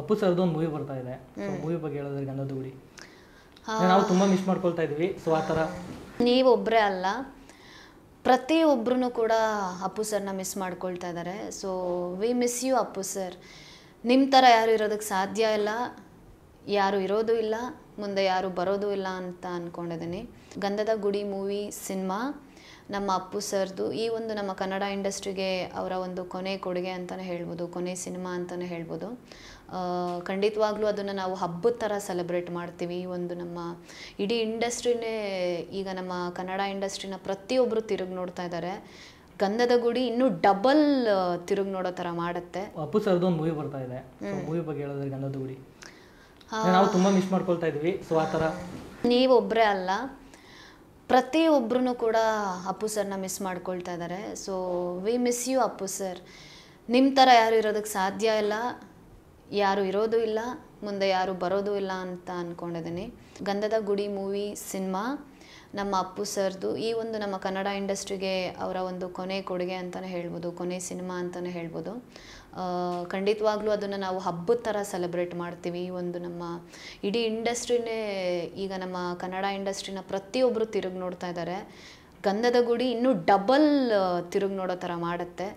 ಅಪ್ಪು ಸರ್ದು ಒಂದು ಮೂವಿ ಬರ್ತಾ ಇದೆ ಮೂವಿ ಬಗ್ಗೆ ಹೇಳೋದ್ರೆ ಗಂಧದ ಗುಡಿ ನಾವು ತುಂಬಾ ಮಿಸ್ ಮಾಡ್ಕೊಳ್ತಾ ಇದೀವಿ ಸೊ ಆ ಥರ ನೀವೊಬ್ಬರೇ ಅಲ್ಲ ಪ್ರತಿಯೊಬ್ಬರೂ ಕೂಡ ಅಪ್ಪು ಸರ್ನ ಮಿಸ್ ಮಾಡ್ಕೊಳ್ತಾ ಇದ್ದಾರೆ so we miss you Appu sir ನಿಮ್ಮ ಥರ ಯಾರು ಇರೋದಕ್ಕೆ ಸಾಧ್ಯ ಇಲ್ಲ ಯಾರು ಇರೋದು ಇಲ್ಲ ಮುಂದೆ ಯಾರು ಬರೋದು ಇಲ್ಲ ಅಂತ ಅಂದ್ಕೊಂಡಿದ್ದೀನಿ ಗಂಧದ ಗುಡಿ ಮೂವಿ ಸಿನಿಮಾ ನಮ್ಮ ಅಪ್ಪು ಸರ್ದು ಈ ಒಂದು ನಮ್ಮ ಕನ್ನಡ ಇಂಡಸ್ಟ್ರಿಗೆ ಅವರ ಒಂದು ಕೊನೆ ಕೊಡುಗೆ ಅಂತಲೇ ಹೇಳ್ಬೋದು ಕೊನೆ ಸಿನಿಮಾ ಅಂತಲೇ ಹೇಳ್ಬೋದು ಖಂಡಿತವಾಗ್ಲೂ ಅದನ್ನು ನಾವು ಹಬ್ಬದ ಥರ ಸೆಲೆಬ್ರೇಟ್ ಮಾಡ್ತೀವಿ ಈ ಒಂದು ನಮ್ಮ ಇಡೀ ಇಂಡಸ್ಟ್ರಿನೇ ಈಗ ನಮ್ಮ ಕನ್ನಡ ಇಂಡಸ್ಟ್ರಿನ ಪ್ರತಿಯೊಬ್ಬರು ತಿರುಗಿ ನೋಡ್ತಾ ಇದ್ದಾರೆ ಗಂಧದ ಗುಡಿ ಇನ್ನೂ ಡಬಲ್ ತಿರುಗಿ ನೋಡೋ ಥರ ಮಾಡುತ್ತೆ ಅಪ್ಪು ಸರ್ದು ಒಂದು ಮೂವಿ ಬರ್ತಾ ಇದೆ ಮೂವಿ ಬಗ್ಗೆ ಹೇಳೋದ್ರೆ ಗಂಧದ ಗುಡಿ ನಾವು ತುಂಬ ಮಿಸ್ ಮಾಡ್ಕೊಳ್ತಾ ಇದ್ವಿ ಸೊ ಆ ನೀವೊಬ್ಬರೇ ಅಲ್ಲ ಪ್ರತಿಯೊಬ್ಬರೂ ಕೂಡ ಅಪ್ಪು ಸರ್ನ ಮಿಸ್ ಮಾಡ್ಕೊಳ್ತಾ ಇದ್ದಾರೆ so we miss you Appu sir ನಿಮ್ಮ ಥರ ಯಾರು ಇರೋದಕ್ಕೆ ಸಾಧ್ಯ ಇಲ್ಲ ಯಾರು ಇರೋದು ಇಲ್ಲ ಮುಂದೆ ಯಾರು ಬರೋದು ಇಲ್ಲ ಅಂತ ಅಂದ್ಕೊಂಡಿದ್ದೀನಿ ಗಂಧದ ಗುಡಿ ಮೂವಿ ಸಿನಿಮಾ ನಮ್ಮ ಅಪ್ಪು ಸರ್ದು ಈ ಒಂದು ನಮ್ಮ ಕನ್ನಡ ಇಂಡಸ್ಟ್ರಿಗೆ ಅವರ ಒಂದು ಕೊನೆ ಕೊಡುಗೆ ಅಂತಲೇ ಹೇಳ್ಬೋದು ಕೊನೆ ಸಿನಿಮಾ ಅಂತಲೇ ಹೇಳ್ಬೋದು ಖಂಡಿತವಾಗ್ಲೂ ಅದನ್ನು ನಾವು ಹಬ್ಬದ ಥರ ಸೆಲೆಬ್ರೇಟ್ ಮಾಡ್ತೀವಿ ಈ ಒಂದು ನಮ್ಮ ಇಡೀ ಇಂಡಸ್ಟ್ರಿನೇ ಈಗ ನಮ್ಮ ಕನ್ನಡ ಇಂಡಸ್ಟ್ರಿನ ಪ್ರತಿಯೊಬ್ಬರು ತಿರುಗಿ ನೋಡ್ತಾ ಇದ್ದಾರೆ ಗಂಧದ ಗುಡಿ ಇನ್ನೂ ಡಬಲ್ ತಿರುಗಿ ನೋಡೋ ಥರ ಮಾಡುತ್ತೆ